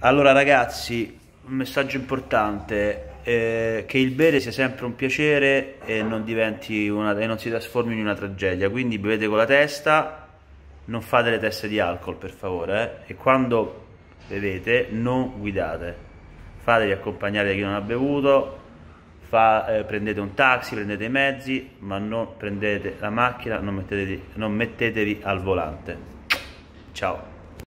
Allora ragazzi, un messaggio importante, eh, che il bere sia sempre un piacere e non, una, e non si trasformi in una tragedia, quindi bevete con la testa, non fate le teste di alcol per favore eh? e quando bevete non guidate, fatevi accompagnare da chi non ha bevuto, fa, eh, prendete un taxi, prendete i mezzi, ma non prendete la macchina, non mettetevi, non mettetevi al volante. Ciao!